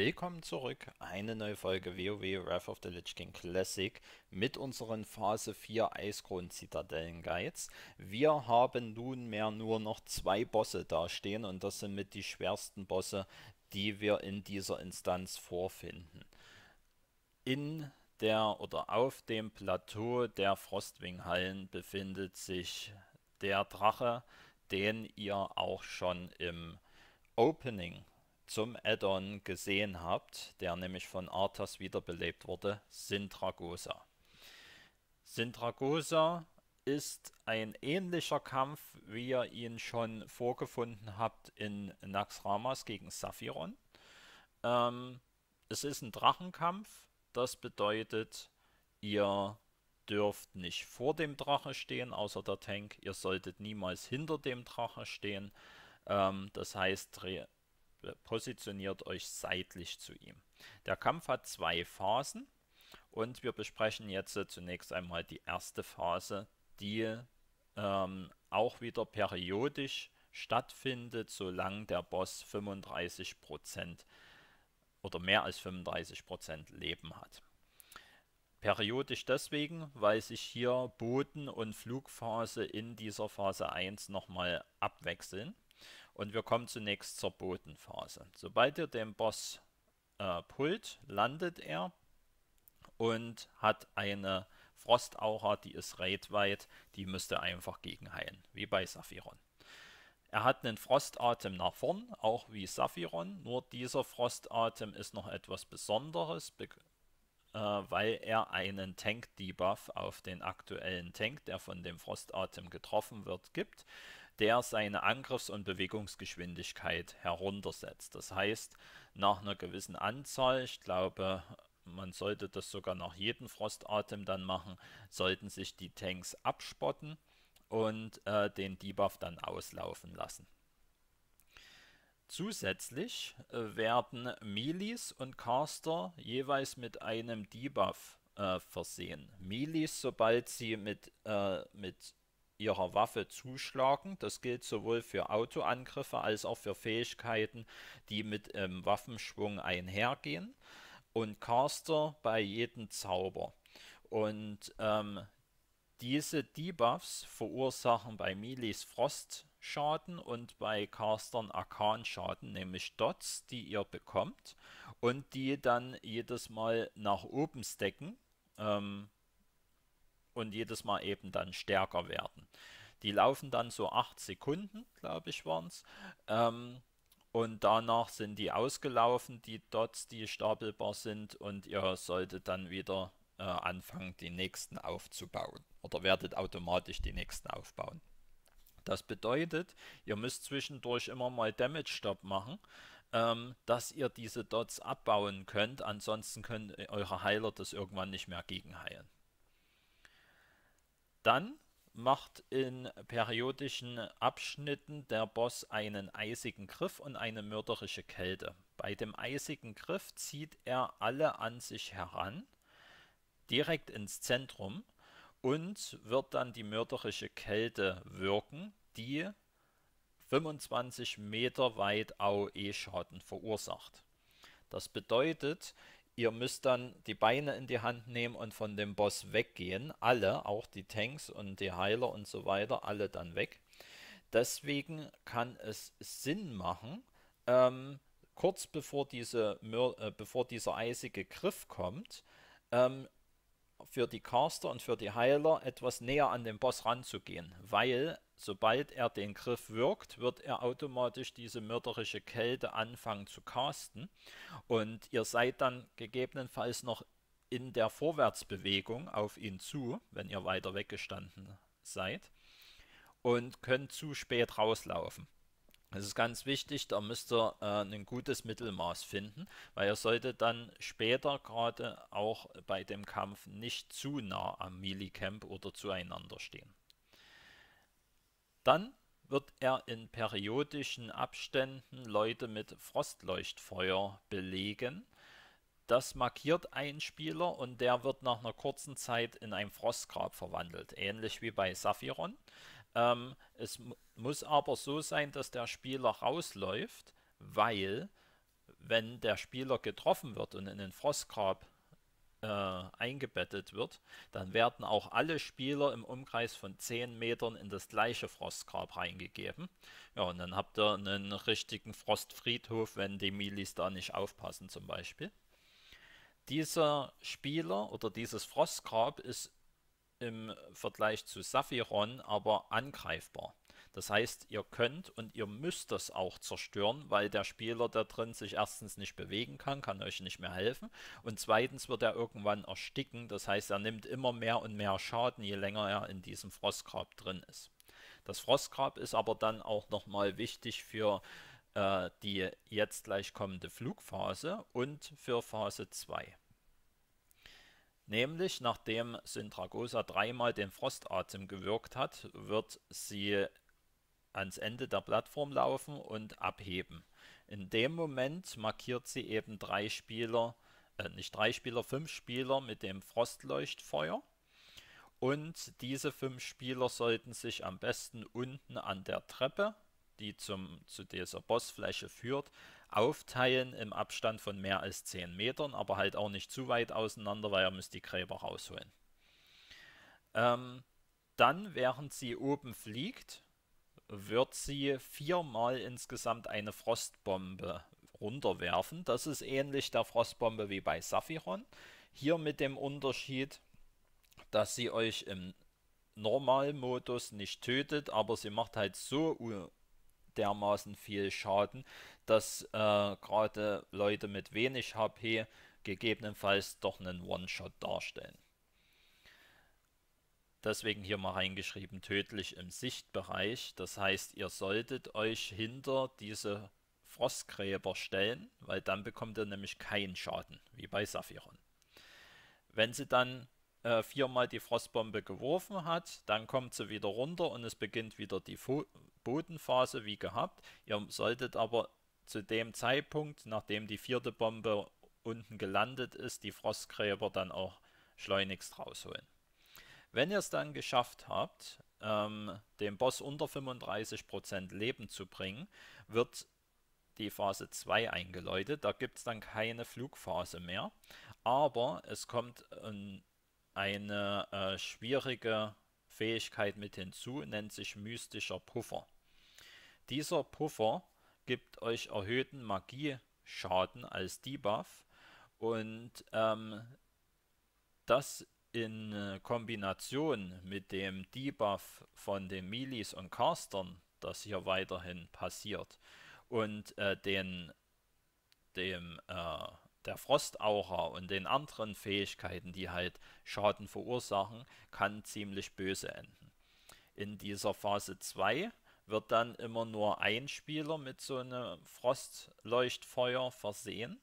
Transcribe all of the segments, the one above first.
Willkommen zurück. Eine neue Folge WoW Wrath of the Lich King Classic mit unseren Phase 4 Eiskron-Zitadellen-Guides. Wir haben nunmehr nur noch zwei Bosse dastehen und das sind mit die schwersten Bosse, die wir in dieser Instanz vorfinden. In der oder auf dem Plateau der Frostwing-Hallen befindet sich der Drache, den ihr auch schon im Opening zum Add-on gesehen habt, der nämlich von Arthas wiederbelebt wurde, Sintragosa. Sintragosa ist ein ähnlicher Kampf, wie ihr ihn schon vorgefunden habt in Naxramas gegen Saphiron. Ähm, es ist ein Drachenkampf, das bedeutet, ihr dürft nicht vor dem Drache stehen, außer der Tank. Ihr solltet niemals hinter dem Drache stehen. Ähm, das heißt, positioniert euch seitlich zu ihm. Der Kampf hat zwei Phasen und wir besprechen jetzt zunächst einmal die erste Phase, die ähm, auch wieder periodisch stattfindet, solange der Boss 35% oder mehr als 35% Leben hat. Periodisch deswegen, weil sich hier Boden- und Flugphase in dieser Phase 1 nochmal abwechseln. Und wir kommen zunächst zur Bodenphase. Sobald ihr den Boss äh, pullt, landet er und hat eine Frostaura, die ist raidweit, die müsst ihr einfach gegenheilen, wie bei Saphiron. Er hat einen Frostatem nach vorn, auch wie Saphiron, nur dieser Frostatem ist noch etwas Besonderes, äh, weil er einen Tank-Debuff auf den aktuellen Tank, der von dem Frostatem getroffen wird, gibt der seine Angriffs- und Bewegungsgeschwindigkeit heruntersetzt. Das heißt, nach einer gewissen Anzahl, ich glaube, man sollte das sogar nach jedem Frostatem dann machen, sollten sich die Tanks abspotten und äh, den Debuff dann auslaufen lassen. Zusätzlich äh, werden Melis und Caster jeweils mit einem Debuff äh, versehen. Melis, sobald sie mit, äh, mit ihrer Waffe zuschlagen. Das gilt sowohl für Autoangriffe als auch für Fähigkeiten, die mit ähm, Waffenschwung einhergehen. Und Caster bei jedem Zauber. Und ähm, diese Debuffs verursachen bei Milis Frostschaden und bei Castern Arkanschaden, nämlich Dots, die ihr bekommt und die dann jedes Mal nach oben stacken. Ähm, und jedes Mal eben dann stärker werden. Die laufen dann so 8 Sekunden, glaube ich, waren es. Ähm, und danach sind die ausgelaufen, die Dots, die stapelbar sind, und ihr solltet dann wieder äh, anfangen, die nächsten aufzubauen. Oder werdet automatisch die nächsten aufbauen. Das bedeutet, ihr müsst zwischendurch immer mal Damage Stop machen, ähm, dass ihr diese Dots abbauen könnt. Ansonsten können äh, eure Heiler das irgendwann nicht mehr gegenheilen. Dann macht in periodischen Abschnitten der Boss einen eisigen Griff und eine mörderische Kälte. Bei dem eisigen Griff zieht er alle an sich heran, direkt ins Zentrum und wird dann die mörderische Kälte wirken, die 25 Meter weit AOE-Schaden verursacht. Das bedeutet, ihr müsst dann die Beine in die Hand nehmen und von dem Boss weggehen. Alle, auch die Tanks und die Heiler und so weiter, alle dann weg. Deswegen kann es Sinn machen, ähm, kurz bevor, diese, äh, bevor dieser eisige Griff kommt, ähm, für die Caster und für die Heiler etwas näher an den Boss ranzugehen, weil Sobald er den Griff wirkt, wird er automatisch diese mörderische Kälte anfangen zu casten. Und ihr seid dann gegebenenfalls noch in der Vorwärtsbewegung auf ihn zu, wenn ihr weiter weggestanden seid. Und könnt zu spät rauslaufen. Das ist ganz wichtig, da müsst ihr äh, ein gutes Mittelmaß finden, weil ihr solltet dann später gerade auch bei dem Kampf nicht zu nah am Milicamp oder zueinander stehen. Dann wird er in periodischen Abständen Leute mit Frostleuchtfeuer belegen. Das markiert einen Spieler und der wird nach einer kurzen Zeit in ein Frostgrab verwandelt, ähnlich wie bei Saphiron. Ähm, es muss aber so sein, dass der Spieler rausläuft, weil wenn der Spieler getroffen wird und in den Frostgrab äh, eingebettet wird, dann werden auch alle Spieler im Umkreis von 10 Metern in das gleiche Frostgrab reingegeben. Ja, und dann habt ihr einen richtigen Frostfriedhof, wenn die Milis da nicht aufpassen zum Beispiel. Dieser Spieler oder dieses Frostgrab ist im Vergleich zu Saphiron aber angreifbar. Das heißt, ihr könnt und ihr müsst das auch zerstören, weil der Spieler da drin sich erstens nicht bewegen kann, kann euch nicht mehr helfen und zweitens wird er irgendwann ersticken. Das heißt, er nimmt immer mehr und mehr Schaden, je länger er in diesem Frostgrab drin ist. Das Frostgrab ist aber dann auch nochmal wichtig für äh, die jetzt gleich kommende Flugphase und für Phase 2. Nämlich nachdem Syntragosa dreimal den Frostatem gewirkt hat, wird sie ans Ende der Plattform laufen und abheben. In dem Moment markiert sie eben drei Spieler, äh, nicht drei Spieler, fünf Spieler mit dem Frostleuchtfeuer. Und diese fünf Spieler sollten sich am besten unten an der Treppe, die zum, zu dieser Bossfläche führt, aufteilen im Abstand von mehr als 10 Metern, aber halt auch nicht zu weit auseinander, weil ihr müsst die Gräber rausholen. Ähm, dann, während sie oben fliegt, wird sie viermal insgesamt eine Frostbombe runterwerfen. Das ist ähnlich der Frostbombe wie bei Saphiron. Hier mit dem Unterschied, dass sie euch im Normalmodus nicht tötet, aber sie macht halt so dermaßen viel Schaden, dass äh, gerade Leute mit wenig HP gegebenenfalls doch einen One-Shot darstellen. Deswegen hier mal reingeschrieben, tödlich im Sichtbereich. Das heißt, ihr solltet euch hinter diese Frostgräber stellen, weil dann bekommt ihr nämlich keinen Schaden, wie bei Saphiron. Wenn sie dann äh, viermal die Frostbombe geworfen hat, dann kommt sie wieder runter und es beginnt wieder die Fo Bodenphase wie gehabt. Ihr solltet aber zu dem Zeitpunkt, nachdem die vierte Bombe unten gelandet ist, die Frostgräber dann auch schleunigst rausholen. Wenn ihr es dann geschafft habt, ähm, den Boss unter 35% Leben zu bringen, wird die Phase 2 eingeläutet. Da gibt es dann keine Flugphase mehr. Aber es kommt ähm, eine äh, schwierige Fähigkeit mit hinzu, nennt sich mystischer Puffer. Dieser Puffer gibt euch erhöhten Magieschaden als Debuff und ähm, das in äh, Kombination mit dem Debuff von den Milis und Castern, das hier weiterhin passiert, und äh, den, dem, äh, der Frostaura und den anderen Fähigkeiten, die halt Schaden verursachen, kann ziemlich böse enden. In dieser Phase 2 wird dann immer nur ein Spieler mit so einem Frostleuchtfeuer versehen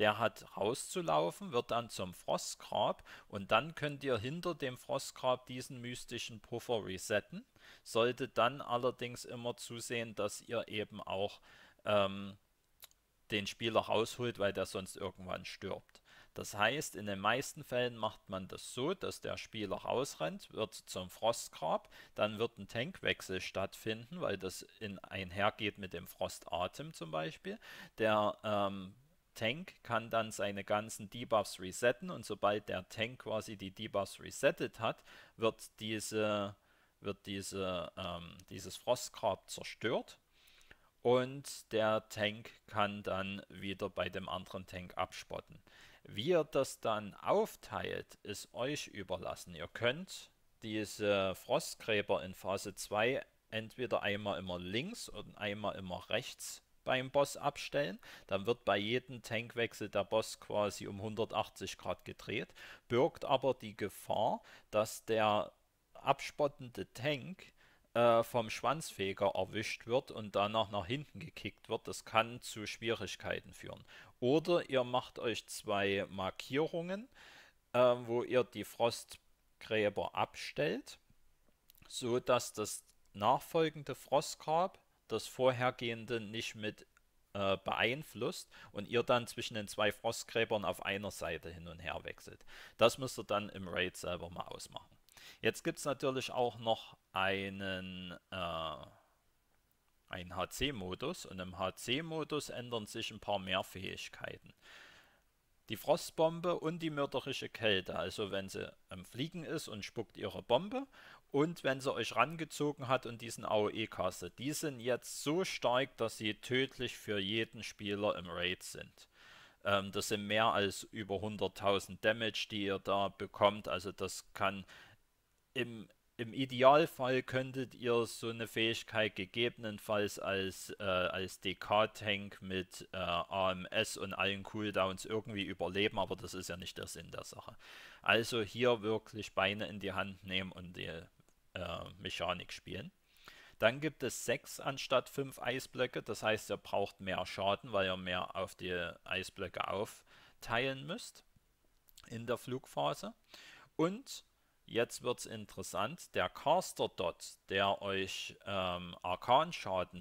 der hat rauszulaufen, wird dann zum Frostgrab und dann könnt ihr hinter dem Frostgrab diesen mystischen Puffer resetten. Solltet dann allerdings immer zusehen, dass ihr eben auch ähm, den Spieler rausholt, weil der sonst irgendwann stirbt. Das heißt, in den meisten Fällen macht man das so, dass der Spieler rausrennt, wird zum Frostgrab, dann wird ein Tankwechsel stattfinden, weil das in einhergeht mit dem Frostatem zum Beispiel. Der ähm, Tank kann dann seine ganzen Debuffs resetten und sobald der Tank quasi die Debuffs resettet hat, wird, diese, wird diese, ähm, dieses Frostgrab zerstört und der Tank kann dann wieder bei dem anderen Tank abspotten. Wie ihr das dann aufteilt, ist euch überlassen. Ihr könnt diese Frostgräber in Phase 2 entweder einmal immer links und einmal immer rechts beim Boss abstellen. Dann wird bei jedem Tankwechsel der Boss quasi um 180 Grad gedreht, birgt aber die Gefahr, dass der abspottende Tank äh, vom Schwanzfeger erwischt wird und danach nach hinten gekickt wird. Das kann zu Schwierigkeiten führen. Oder ihr macht euch zwei Markierungen, äh, wo ihr die Frostgräber abstellt, so dass das nachfolgende Frostgrab das vorhergehende nicht mit äh, beeinflusst und ihr dann zwischen den zwei Frostgräbern auf einer Seite hin und her wechselt. Das müsst ihr dann im Raid selber mal ausmachen. Jetzt gibt es natürlich auch noch einen, äh, einen HC-Modus und im HC-Modus ändern sich ein paar mehr Fähigkeiten. Die Frostbombe und die mörderische Kälte, also wenn sie am Fliegen ist und spuckt ihre Bombe und wenn sie euch rangezogen hat und diesen AOE castet. Die sind jetzt so stark, dass sie tödlich für jeden Spieler im Raid sind. Ähm, das sind mehr als über 100.000 Damage, die ihr da bekommt. Also das kann im, im Idealfall könntet ihr so eine Fähigkeit gegebenenfalls als, äh, als DK-Tank mit äh, AMS und allen Cooldowns irgendwie überleben, aber das ist ja nicht der Sinn der Sache. Also hier wirklich Beine in die Hand nehmen und die äh, Mechanik spielen. Dann gibt es sechs anstatt fünf Eisblöcke, das heißt, ihr braucht mehr Schaden, weil ihr mehr auf die Eisblöcke aufteilen müsst in der Flugphase. Und jetzt wird es interessant, der Caster Dot, der euch ähm, arkan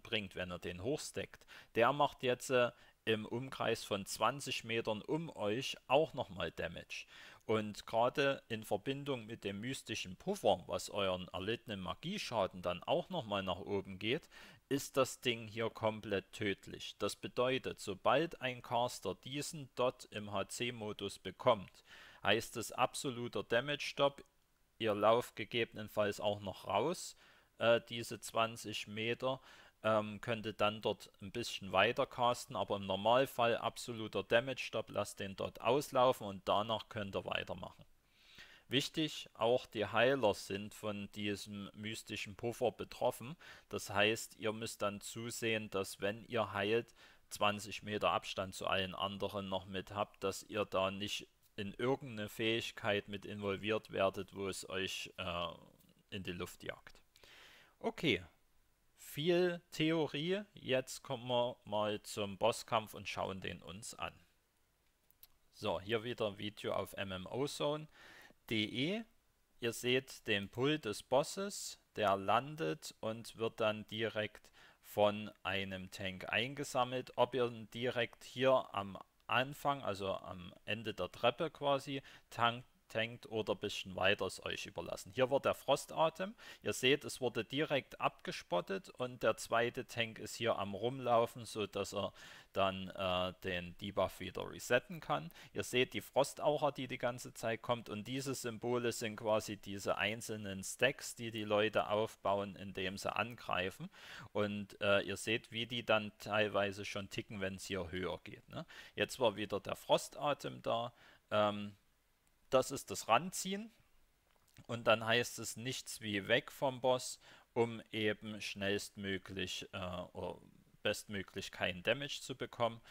bringt, wenn ihr den hochsteckt, der macht jetzt äh, im Umkreis von 20 Metern um euch auch nochmal Damage. Und gerade in Verbindung mit dem mystischen Puffer, was euren erlittenen Magieschaden dann auch nochmal nach oben geht, ist das Ding hier komplett tödlich. Das bedeutet, sobald ein Caster diesen Dot im HC-Modus bekommt, heißt es absoluter Damage-Stop, ihr lauft gegebenenfalls auch noch raus, äh, diese 20 Meter, ähm, könnte dann dort ein bisschen weiter casten, aber im Normalfall absoluter Damage-Stop, lasst den dort auslaufen und danach könnt ihr weitermachen. Wichtig, auch die Heiler sind von diesem mystischen Puffer betroffen. Das heißt, ihr müsst dann zusehen, dass wenn ihr heilt, 20 Meter Abstand zu allen anderen noch mit habt, dass ihr da nicht in irgendeine Fähigkeit mit involviert werdet, wo es euch äh, in die Luft jagt. Okay, viel Theorie. Jetzt kommen wir mal zum Bosskampf und schauen den uns an. So, hier wieder ein Video auf mmozone.de. Ihr seht den Pull des Bosses, der landet und wird dann direkt von einem Tank eingesammelt. Ob ihr ihn direkt hier am Anfang, also am Ende der Treppe quasi, tankt, tankt oder ein bisschen weiter ist euch überlassen. Hier war der Frostatem. Ihr seht, es wurde direkt abgespottet und der zweite Tank ist hier am Rumlaufen, sodass er dann äh, den Debuff wieder resetten kann. Ihr seht die Frostaucher, die die ganze Zeit kommt und diese Symbole sind quasi diese einzelnen Stacks, die die Leute aufbauen, indem sie angreifen. Und äh, ihr seht, wie die dann teilweise schon ticken, wenn es hier höher geht. Ne? Jetzt war wieder der Frostatem da. Ähm, das ist das Ranziehen. Und dann heißt es nichts wie weg vom Boss, um eben schnellstmöglich äh, bestmöglich keinen Damage zu bekommen.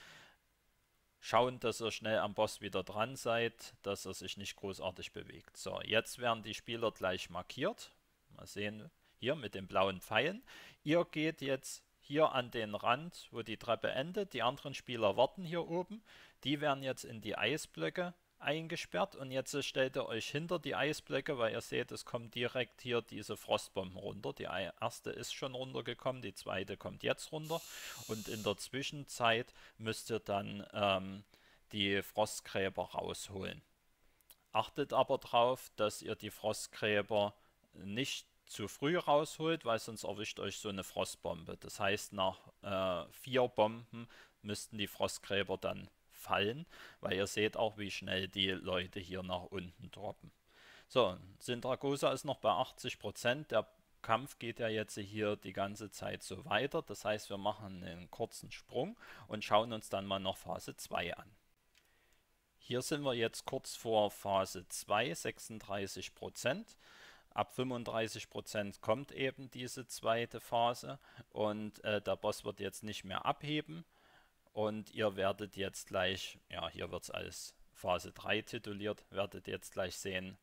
Schauen, dass ihr schnell am Boss wieder dran seid, dass er sich nicht großartig bewegt. So, jetzt werden die Spieler gleich markiert. Mal sehen, hier mit den blauen Pfeilen. Ihr geht jetzt hier an den Rand, wo die Treppe endet. Die anderen Spieler warten hier oben. Die werden jetzt in die Eisblöcke eingesperrt und jetzt stellt ihr euch hinter die Eisblöcke, weil ihr seht, es kommen direkt hier diese Frostbomben runter. Die erste ist schon runtergekommen, die zweite kommt jetzt runter und in der Zwischenzeit müsst ihr dann ähm, die Frostgräber rausholen. Achtet aber darauf, dass ihr die Frostgräber nicht zu früh rausholt, weil sonst erwischt euch so eine Frostbombe. Das heißt, nach äh, vier Bomben müssten die Frostgräber dann fallen, weil ihr seht auch, wie schnell die Leute hier nach unten droppen. So, Sindragosa ist noch bei 80%. Der Kampf geht ja jetzt hier die ganze Zeit so weiter. Das heißt, wir machen einen kurzen Sprung und schauen uns dann mal noch Phase 2 an. Hier sind wir jetzt kurz vor Phase 2, 36%. Ab 35% kommt eben diese zweite Phase und äh, der Boss wird jetzt nicht mehr abheben. Und ihr werdet jetzt gleich, ja, hier wird es als Phase 3 tituliert, werdet jetzt gleich sehen,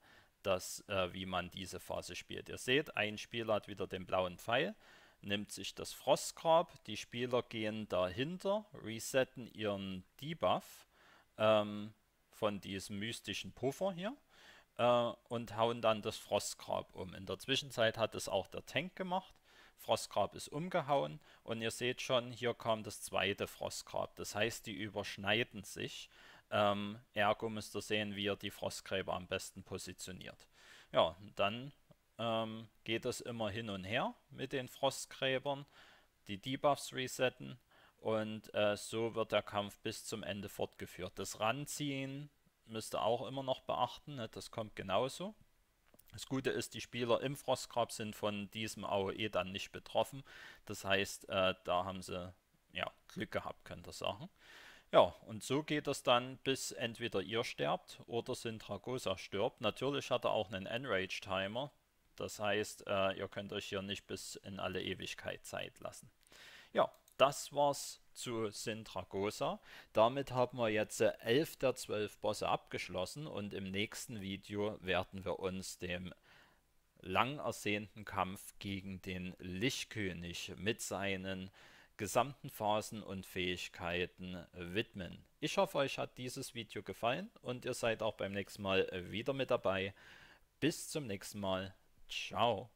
dass, äh, wie man diese Phase spielt. Ihr seht, ein Spieler hat wieder den blauen Pfeil, nimmt sich das Frostgrab, die Spieler gehen dahinter, resetten ihren Debuff ähm, von diesem mystischen Puffer hier äh, und hauen dann das Frostgrab um. In der Zwischenzeit hat es auch der Tank gemacht Frostgrab ist umgehauen und ihr seht schon, hier kam das zweite Frostgrab. Das heißt, die überschneiden sich. Ähm, ergo müsst ihr sehen, wie ihr die Frostgräber am besten positioniert. Ja, dann ähm, geht es immer hin und her mit den Frostgräbern, die Debuffs resetten und äh, so wird der Kampf bis zum Ende fortgeführt. Das Ranziehen müsst ihr auch immer noch beachten, ne? das kommt genauso. Das Gute ist, die Spieler im Frostgrab sind von diesem AOE dann nicht betroffen. Das heißt, äh, da haben sie ja, Glück gehabt, könnt ihr sagen. Ja, und so geht es dann, bis entweder ihr sterbt oder Syndragosa stirbt. Natürlich hat er auch einen Enrage-Timer. Das heißt, äh, ihr könnt euch hier nicht bis in alle Ewigkeit Zeit lassen. Ja, das war's zu Sintragosa. Damit haben wir jetzt 11 der 12 Bosse abgeschlossen und im nächsten Video werden wir uns dem lang ersehnten Kampf gegen den Lichtkönig mit seinen gesamten Phasen und Fähigkeiten widmen. Ich hoffe, euch hat dieses Video gefallen und ihr seid auch beim nächsten Mal wieder mit dabei. Bis zum nächsten Mal. Ciao.